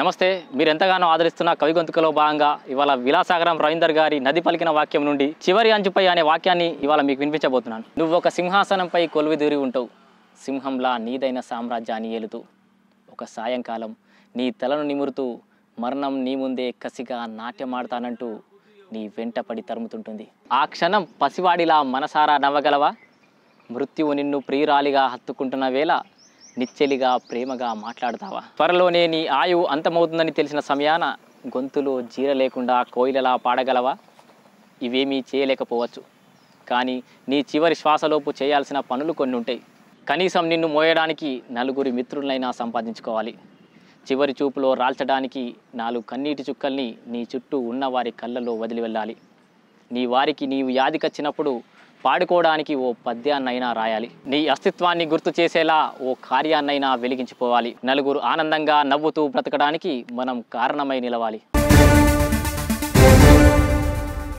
నమస్తే మీరు ఎంతగానో ఆదరిస్తున్న కవి గొంతుకలో భాగంగా ఇవాళ విలాసాగరం రవీందర్ గారి నది పలికిన వాక్యం నుండి చివరి అంచుపై అనే వాక్యాన్ని ఇవాళ మీకు వినిపించబోతున్నాను నువ్వు ఒక సింహాసనంపై కొలువి దూరి ఉంటావు సింహంలా నీదైన సామ్రాజ్యాన్ని ఏలుతూ ఒక సాయంకాలం నీ తలను నిమురుతూ మరణం నీ ముందే కసిగా నాట్యమాడతానంటూ నీ వెంటపడి తరుముతుంటుంది ఆ క్షణం పసివాడిలా మనసారా నవ్వగలవా మృత్యువు నిన్ను ప్రియురాలిగా హత్తుకుంటున్న వేళ నిచ్చెలిగా ప్రేమగా మాట్లాడతావా త్వరలోనే నీ ఆయువు అంతమవుతుందని తెలిసిన సమయాన గొంతులో జీర లేకుండా కోయిలలా పాడగలవా ఇవేమీ చేయలేకపోవచ్చు కానీ నీ చివరి శ్వాసలోపు చేయాల్సిన పనులు కొన్ని ఉంటాయి కనీసం నిన్ను మోయడానికి నలుగురి మిత్రులైనా సంపాదించుకోవాలి చివరి చూపులో రాల్చడానికి నాలుగు కన్నీటి చుక్కల్ని నీ చుట్టూ ఉన్నవారి కళ్ళలో వదిలి వెళ్ళాలి నీ వారికి నీవు యాదికచ్చినప్పుడు పాడుకోవడానికి ఓ పద్యాన్నైనా రాయాలి నీ అస్తిత్వాన్ని గుర్తు చేసేలా ఓ కార్యాన్నైనా వెలిగించిపోవాలి నలుగురు ఆనందంగా నవ్వుతూ బ్రతకడానికి మనం కారణమై నిలవాలి